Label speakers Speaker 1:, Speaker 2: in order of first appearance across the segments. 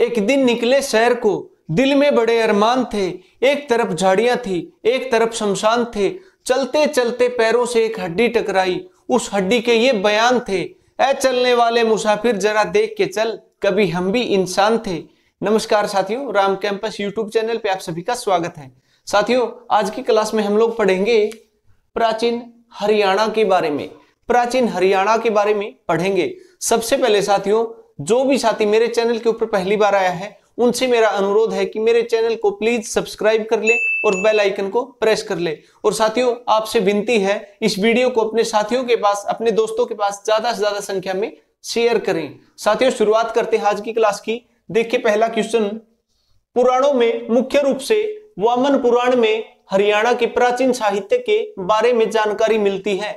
Speaker 1: एक दिन निकले शहर को दिल में बड़े अरमान थे एक तरफ झाड़ियां थी एक तरफ शमशान थे चलते चलते पैरों से एक हड्डी टकराई उस हड्डी के ये बयान थे ऐ चलने वाले मुसाफिर जरा देख के चल कभी हम भी इंसान थे नमस्कार साथियों राम कैंपस यूट्यूब चैनल पे आप सभी का स्वागत है साथियों आज की क्लास में हम लोग पढ़ेंगे प्राचीन हरियाणा के बारे में प्राचीन हरियाणा के बारे में पढ़ेंगे सबसे पहले साथियों जो भी साथी मेरे चैनल के ऊपर पहली बार आया है उनसे मेरा अनुरोध है कि मेरे चैनल को प्लीज सब्सक्राइब कर ले और बेल आइकन को प्रेस कर ले और साथियों आपसे विनती है इस वीडियो को अपने साथियों के पास अपने दोस्तों के पास ज्यादा से ज्यादा संख्या में शेयर करें साथियों शुरुआत करते हैं आज की क्लास की देखिए पहला क्वेश्चन पुराणों में मुख्य रूप से वामन पुराण में हरियाणा के प्राचीन साहित्य के बारे में जानकारी मिलती है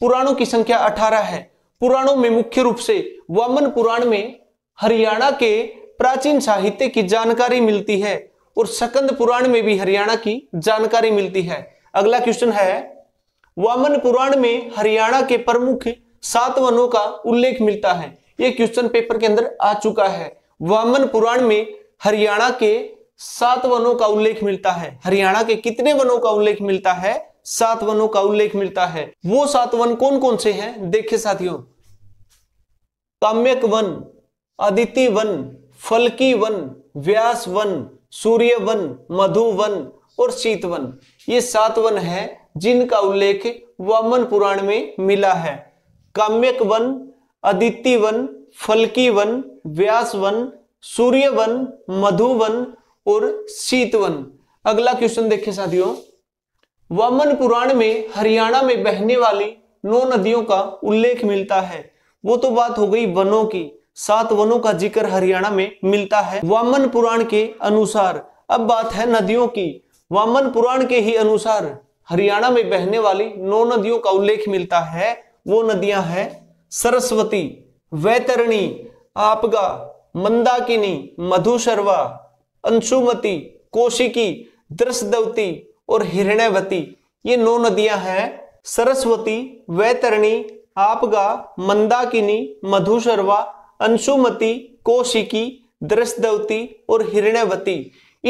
Speaker 1: पुराणों की संख्या अठारह है पुराणों में मुख्य रूप से वामन पुराण में हरियाणा के प्राचीन साहित्य की जानकारी मिलती है और सकंद पुराण में भी हरियाणा की जानकारी मिलती है अगला क्वेश्चन है वामन पुराण में हरियाणा के प्रमुख सात वनों का उल्लेख मिलता है यह क्वेश्चन पेपर के अंदर आ चुका है वामन पुराण में हरियाणा के सात वनों का उल्लेख मिलता है हरियाणा के कितने वनों का उल्लेख मिलता है सात वनों का उल्लेख मिलता है वो सात वन कौन कौन से हैं देखिए साथियों काम्यक वन अदिति वन फलकी वन व्यास वन सूर्य वन मधु वन और शीत वन ये सात वन है जिनका उल्लेख वामन पुराण में मिला है काम्यक वन अदिति वन फलकी वन व्यास वन सूर्य वन मधु वन और शीत वन अगला क्वेश्चन देखिए साथियों वामन पुराण में हरियाणा में बहने वाली नौ नदियों का उल्लेख मिलता है वो तो बात हो गई वनों की सात वनों का जिक्र हरियाणा में मिलता है वामन पुराण के अनुसार अब बात है नदियों की वामन पुराण के ही अनुसार हरियाणा में बहने वाली नौ नदियों का उल्लेख मिलता है वो नदियां हैं सरस्वती वैतरणी आपगा मंदाकिनी मधुशर्वा अंशुमती कोशिकी दृशदवती और हिरणवती ये नौ नदियां हैं सरस्वती वैतरणी आपगा मंदाकिनी मधुशर्वा अंशुमती कोशिकी दृष्टवती और हिरण्यवती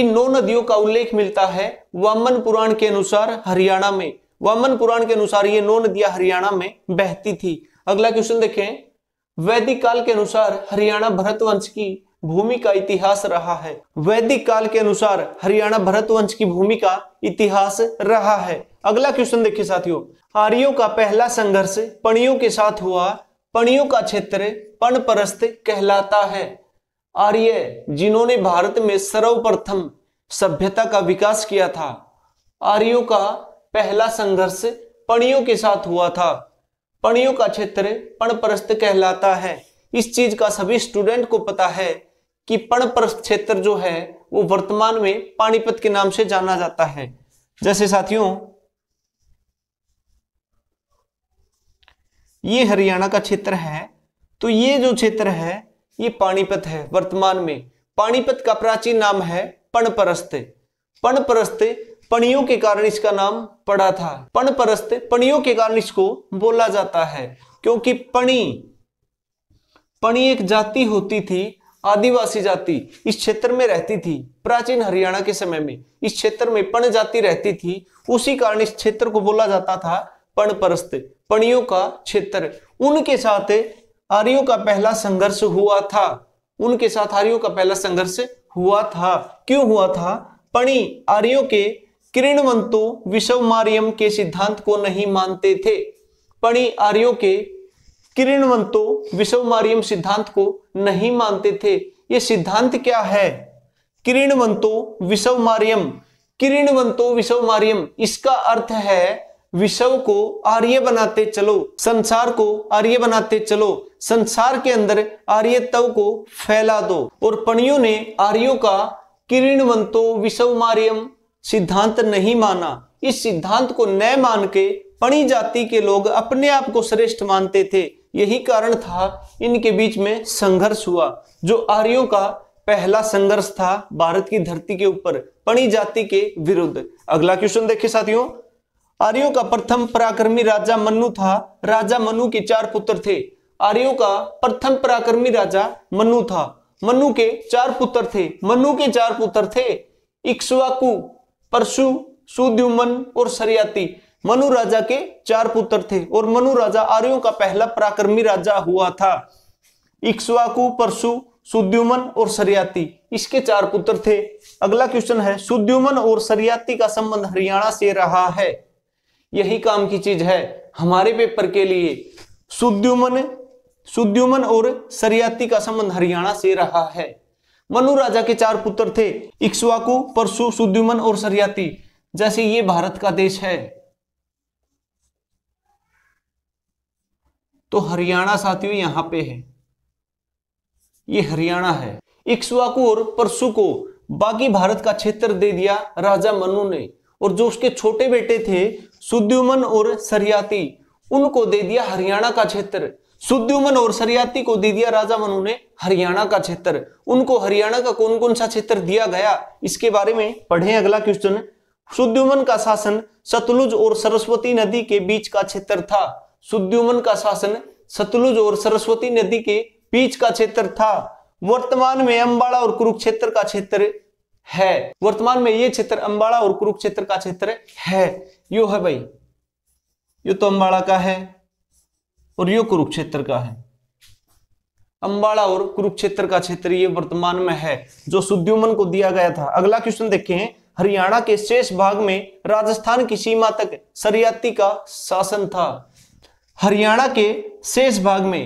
Speaker 1: इन नौ नदियों का उल्लेख मिलता है वामन पुराण के अनुसार हरियाणा में वामन पुराण के अनुसार ये नौ नदियां हरियाणा में बहती थी अगला क्वेश्चन देखें वैदिक काल के अनुसार हरियाणा भरत वंश की भूमि का इतिहास रहा है वैदिक काल के अनुसार हरियाणा भरत वंश की भूमि का इतिहास रहा है अगला क्वेश्चन देखिए साथियों आर्यों का पहला संघर्ष पणियों के साथ हुआ पणियों का क्षेत्र पण परस्त कहलाता है आर्य जिन्होंने भारत में सर्वप्रथम सभ्यता का विकास किया था आर्यों का पहला संघर्ष पणियों के साथ हुआ था पणियों का क्षेत्र पणप्रस्थ कहलाता है इस चीज का सभी स्टूडेंट को पता है कि पणप्रस्त क्षेत्र जो है वो वर्तमान में पानीपत के नाम से जाना जाता है जैसे साथियों ये हरियाणा का क्षेत्र है तो ये जो क्षेत्र है ये पानीपत है वर्तमान में पानीपत का प्राचीन नाम है पणपरस्त पणपरस्त पणियों के कारण इसका नाम पड़ा था पणपरस्त पणियों के कारण इसको बोला जाता है क्योंकि पणी पणी एक जाति होती थी आदिवासी जाति इस क्षेत्र में रहती थी प्राचीन हरियाणा के समय में इस क्षेत्र में पण जाति रहती थी उसी कारण इस क्षेत्र को बोला जाता था पणपरस्त पणियों का क्षेत्र उनके साथ आर्यों का पहला संघर्ष हुआ था उनके साथ आर्यों का पहला संघर्ष हुआ था क्यों हुआ था पणि आर्यों के किरणवंतो मार्यम के सिद्धांत को नहीं मानते थे पणि आर्यों के किरणवंतो मार्यम सिद्धांत को नहीं मानते थे ये सिद्धांत क्या है किरणवंतो मार्यम किरणवंतो मार्यम इसका अर्थ है विषव को आर्य बनाते चलो संसार को आर्य बनाते चलो संसार के अंदर तव को फैला दो और पणियों ने आर्यों का किरणवंतो विषव मार्यम सिद्धांत नहीं माना इस सिद्धांत को न मान के पणी जाति के लोग अपने आप को श्रेष्ठ मानते थे यही कारण था इनके बीच में संघर्ष हुआ जो आर्यों का पहला संघर्ष था भारत की धरती के ऊपर पणी जाति के विरुद्ध अगला क्वेश्चन देखिए साथियों आर्यों का प्रथम पराक्रमी राजा मनु था राजा मनु के चार पुत्र थे आर्यों का प्रथम पराक्रमी राजा मनु था मनु के चार पुत्र थे मनु के चार पुत्र थे इक्ष्वाकु परशु सुद्युमन और सरयाती मनु राजा के चार पुत्र थे और मनु राजा आर्यों का पहला पराक्रमी राजा हुआ था इक्ष्वाकु परशु सुद्युमन और सरयाती इसके चार पुत्र थे अगला क्वेश्चन है सुद्युमन और सरयाती का संबंध हरियाणा से रहा है यही काम की चीज है हमारे पेपर के लिए सुद्युमन सुद्युमन और सरियाती का संबंध हरियाणा से रहा है मनु राजा के चार पुत्र थे इक्ष्वाकु परशु सुद्युमन और सरियाती जैसे ये भारत का देश है तो हरियाणा साथियों यहां पे है ये हरियाणा है इक्सवाकू और परशु को बाकी भारत का क्षेत्र दे दिया राजा मनु ने और जो उसके छोटे बेटे थे सुद्युमन और सरियाती उनको दे दिया हरियाणा का क्षेत्र सुद्युमन और सरियाती को दे दिया राजा मनु ने हरियाणा का क्षेत्र उनको हरियाणा का कौन कौन सा क्षेत्र दिया गया इसके बारे में पढ़ें अगला क्वेश्चन सुद्युमन का शासन सतलुज और सरस्वती नदी के बीच का क्षेत्र था सुद्युमन का शासन सतलुज और सरस्वती नदी के बीच का क्षेत्र था वर्तमान में अंबाड़ा और कुरुक्षेत्र का क्षेत्र है वर्तमान में ये क्षेत्र अंबाड़ा और कुरुक्षेत्र का क्षेत्र है यो है भाई यो तो अंबाड़ा का है और यो कुरुक्षेत्र का है अंबाड़ा और कुरुक्षेत्र का क्षेत्र ये वर्तमान में है जो सुद्युमन को दिया गया था अगला क्वेश्चन देखें हरियाणा के शेष भाग में राजस्थान की सीमा तक सरियाती का शासन था हरियाणा के शेष भाग में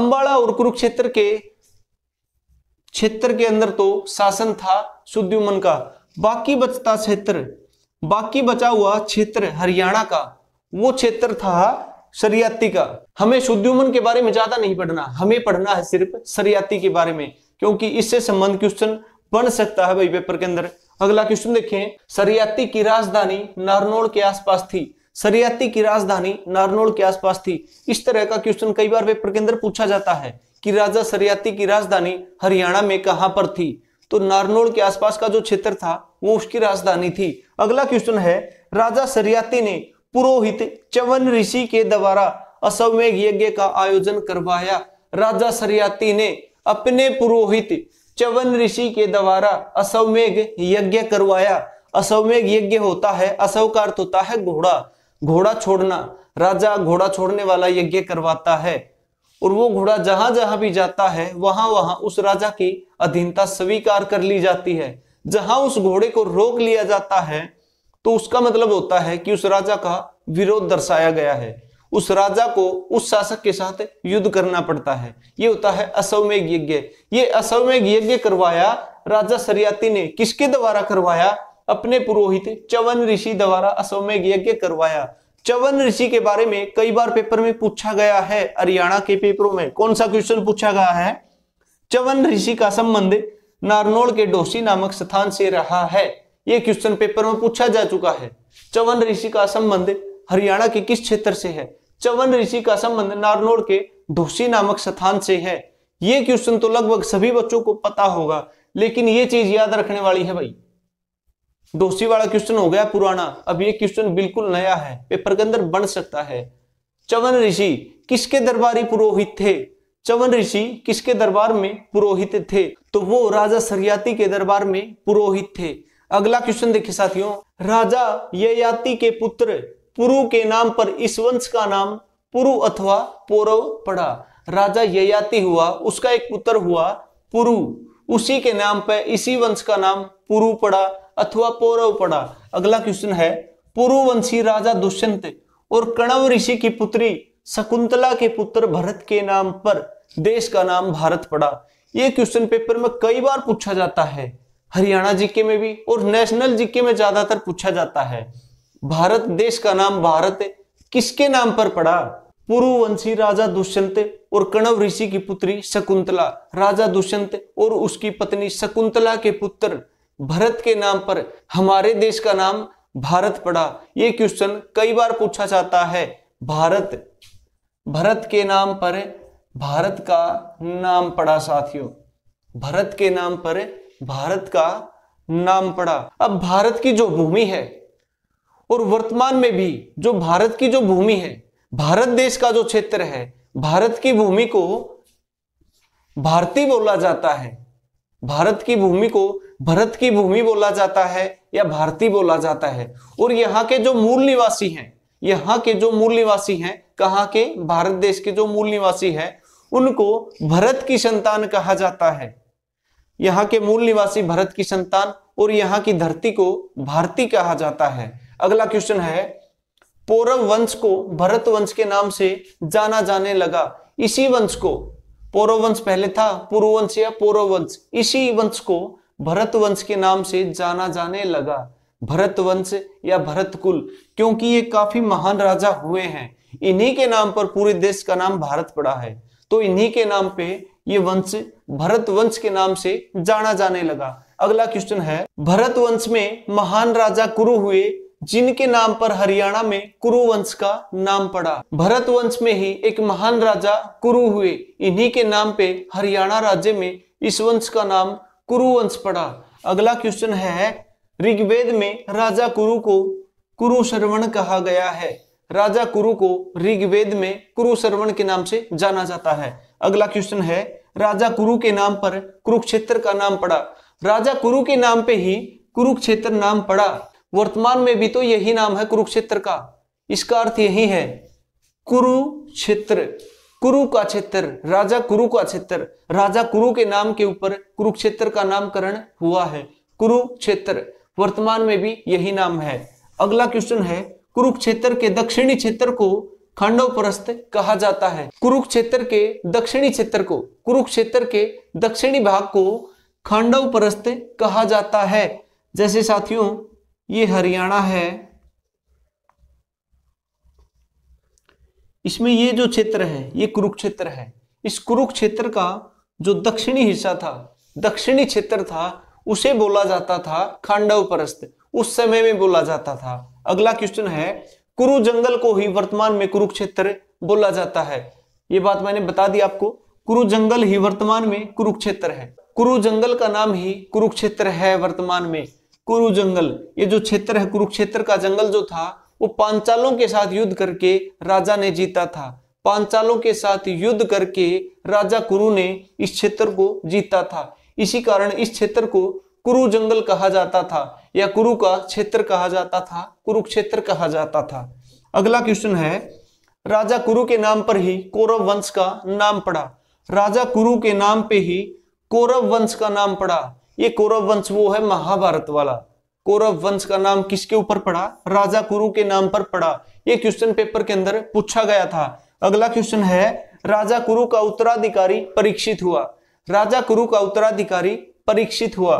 Speaker 1: अंबाड़ा और कुरुक्षेत्र के क्षेत्र के अंदर तो शासन था सुद्युमन का बाकी बचता क्षेत्र बाकी बचा हुआ क्षेत्र हरियाणा का वो क्षेत्र था सरियाती का हमें शुद्धुमन के बारे में ज्यादा नहीं पढ़ना हमें पढ़ना है सिर्फ सरियाती के बारे में क्योंकि इससे संबंध क्वेश्चन बन सकता है भाई पेपर के अंदर अगला क्वेश्चन देखें सरियाती की राजधानी नारनौल के आसपास थी सरियाती की राजधानी नारनौल के आसपास थी इस तरह का क्वेश्चन कई बार पेपर के अंदर पूछा जाता है कि राजा सरियाती की राजधानी हरियाणा में कहां पर थी तो नारनौल के आसपास का जो क्षेत्र था वो उसकी राजधानी थी अगला क्वेश्चन है राजा सरियाती ने पुरोहित चवन ऋषि के द्वारा अश्वमेघ यज्ञ का आयोजन करवाया राजा सरियाती ने अपने पुरोहित चवन ऋषि के द्वारा अश्वमेघ यज्ञ करवाया अश्वमेघ यज्ञ होता है अश्व का अर्थ होता है घोड़ा घोड़ा छोड़ना राजा घोड़ा छोड़ने वाला यज्ञ करवाता है और वो घोड़ा जहां जहां भी जाता है वहां वहां उस राजा की अधीनता स्वीकार कर ली जाती है जहां उस घोड़े को रोक लिया जाता है तो उसका मतलब होता है कि उस राजा का विरोध दर्शाया गया है उस राजा को उस शासक के साथ युद्ध करना पड़ता है यह होता है असवमेघ यज्ञ ये असवमेघ यज्ञ करवाया राजा सरियाती ने किसके द्वारा करवाया अपने पुरोहित चवन ऋषि द्वारा अश्वमेघ यज्ञ करवाया चवन ऋषि के बारे में कई बार पेपर में पूछा गया है हरियाणा के पेपरों में कौन सा क्वेश्चन पूछा गया है चवन ऋषि का संबंध नारनोल के डोसी नामक स्थान से रहा है यह क्वेश्चन पेपर में पूछा जा चुका है चवन ऋषि का संबंध हरियाणा के किस क्षेत्र से है चवन ऋषि का संबंध नारनोल के डोसी नामक स्थान से है ये क्वेश्चन तो लगभग सभी बच्चों को पता होगा लेकिन ये चीज याद रखने वाली है भाई डोसी वाला क्वेश्चन हो गया पुराना अब ये क्वेश्चन बिल्कुल नया है पेपर के अंदर बन सकता है चवन ऋषि किसके दरबारी पुरोहित थे चवन ऋषि किसके दरबार में पुरोहित थे तो वो राजा सरयाती के दरबार में पुरोहित थे अगला क्वेश्चन देखिए साथियों राजा ययाति के पुत्र पुरु के नाम पर इस वंश का नाम पुरु अथवा पौरव पड़ा राजा ययाति हुआ उसका एक पुत्र हुआ पुरु उसी के नाम पर इसी वंश का नाम पुरु पड़ा अथवा पौरव पड़ा अगला क्वेश्चन है पुरुवंशी राजा दुष्यंत और कणव ऋषि की पुत्री शकुंतला के पुत्र भरत के नाम पर देश का नाम भारत पड़ा ये क्वेश्चन पेपर में कई बार पूछा जाता है हरियाणा जीके में भी और नेशनल जीके में ज्यादातर पूछा जाता है भारत देश का नाम भारत किसके नाम पर पड़ा पूर्ववंशी राजा दुष्यंत और कणव ऋषि की पुत्री शकुंतला राजा दुष्यंत और उसकी पत्नी शकुंतला के पुत्र भरत के नाम पर हमारे देश का नाम भारत पड़ा ये क्वेश्चन कई बार पूछा जाता है भारत भरत के नाम पर भारत का नाम पड़ा साथियों भरत के नाम पर भारत का नाम पड़ा अब भारत की जो भूमि है और वर्तमान में भी जो भारत की जो भूमि है भारत देश का जो क्षेत्र है भारत की भूमि को भारती बोला जाता है भारत की भूमि को भरत की भूमि बोला जाता है या भारती बोला जाता है और यहाँ के जो मूल निवासी हैं यहाँ के जो मूल निवासी हैं कहाँ के भारत देश के जो मूल निवासी हैं उनको भरत की संतान कहा जाता है यहाँ के मूल निवासी भरत की संतान और यहाँ की धरती को भारती कहा जाता है अगला क्वेश्चन है पौरव वंश को भरत वंश के नाम से जाना जाने लगा इसी वंश को पौरव वंश पहले था पूर्व वंश या पौरव वंश इसी वंश को भरत वंश के नाम से जाना जाने लगा भरत वंश या भरत कुल क्योंकि ये काफी महान राजा हुए हैं इन्हीं के नाम पर पूरे देश का नाम भारत पड़ा है तो इन्हीं के नाम पे ये वंश भरत वंश के नाम से जाना जाने लगा अगला क्वेश्चन है भरत वंश में महान राजा कुरु हुए जिनके नाम पर हरियाणा में कुरु वंश का नाम पड़ा भरत वंश में ही एक महान राजा कुरु हुए इन्हीं के नाम पे हरियाणा राज्य में इस वंश का नाम कुरु वंश पड़ा अगला क्वेश्चन है ऋग्वेद में राजा कुरु को कुरु श्रवण कहा गया है राजा कुरु को ऋग्वेद में कुरु श्रवण के नाम से जाना जाता है अगला क्वेश्चन है राजा कुरु के नाम पर कुरुक्षेत्र का नाम पड़ा राजा कुरु के नाम पे ही कुरुक्षेत्र नाम पड़ा वर्तमान में भी तो यही नाम है कुरुक्षेत्र का इसका अर्थ यही है कुरुक्षेत्र कुरु का क्षेत्र राजा कुरु का क्षेत्र राजा कुरु के नाम के ऊपर कुरुक्षेत्र का नामकरण हुआ है कुरुक्षेत्र वर्तमान में भी यही नाम है अगला क्वेश्चन है कुरुक्षेत्र के दक्षिणी क्षेत्र को खंडव परस्त कहा जाता है कुरुक्षेत्र के दक्षिणी क्षेत्र को कुरुक्षेत्र के दक्षिणी भाग को खंडव परस्त कहा जाता है जैसे साथियों ये हरियाणा है इसमें ये जो क्षेत्र है ये कुरुक्षेत्र है इस कुरुक्षेत्र का जो दक्षिणी हिस्सा था दक्षिणी क्षेत्र था उसे बोला जाता था खांडव परस्त उस समय में बोला जाता था अगला क्वेश्चन है कुरु जंगल को ही वर्तमान में कुरुक्षेत्र बोला जाता है ये बात मैंने बता दी आपको कुरु जंगल ही वर्तमान में कुरुक्षेत्र है कुरु जंगल का नाम ही कुरुक्षेत्र है वर्तमान में कुरु जंगल ये जो क्षेत्र है कुरुक्षेत्र का जंगल जो था वो पांचालों के साथ युद्ध करके राजा ने जीता था पांचालों के साथ युद्ध करके राजा कुरु ने इस क्षेत्र को जीता था इसी कारण इस क्षेत्र को कुरु जंगल कहा जाता था या कुरु का क्षेत्र कहा जाता था कुरुक्षेत्र कहा जाता था अगला क्वेश्चन है राजा कुरु के नाम पर ही कौरव वंश का नाम पड़ा राजा कुरु के नाम पे ही कौरव वंश का नाम पड़ा ये कौरव वंश वो है महाभारत वाला कौरव वंश का नाम किसके ऊपर पड़ा राजा कुरु के नाम पर पड़ा ये क्वेश्चन पेपर के अंदर पूछा गया था अगला क्वेश्चन है राजा कुरु का उत्तराधिकारी परीक्षित हुआ राजा कुरु का उत्तराधिकारी परीक्षित हुआ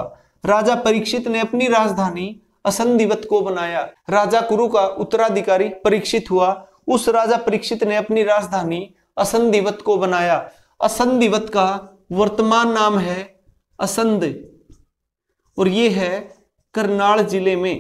Speaker 1: राजा परीक्षित ने अपनी राजधानी असंधिवत को बनाया राजा कुरु का उत्तराधिकारी परीक्षित हुआ उस राजा परीक्षित ने अपनी राजधानी असंधिवत को बनाया असंधिवत का वर्तमान नाम है असंध और ये है करनाल जिले में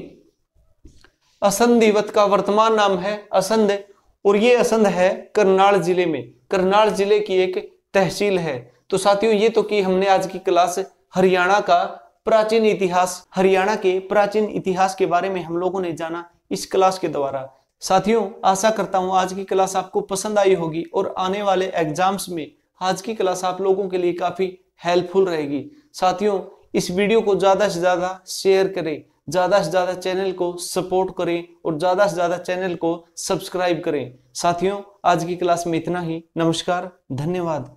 Speaker 1: असंधिवत का वर्तमान नाम है असंध और ये असंध है करनाल जिले में करनाल जिले की एक तहसील है तो साथियों ये तो की हमने आज की क्लास हरियाणा का प्राचीन इतिहास हरियाणा के प्राचीन इतिहास के बारे में हम लोगों ने जाना इस क्लास के द्वारा साथियों आशा करता हूं आज की क्लास आपको पसंद आई होगी और आने वाले एग्जाम्स में आज की क्लास आप लोगों के लिए काफ़ी हेल्पफुल रहेगी साथियों इस वीडियो को ज़्यादा से ज़्यादा शेयर करें ज़्यादा से ज़्यादा चैनल को सपोर्ट करें और ज़्यादा से ज़्यादा चैनल को सब्सक्राइब करें साथियों आज की क्लास में इतना ही नमस्कार धन्यवाद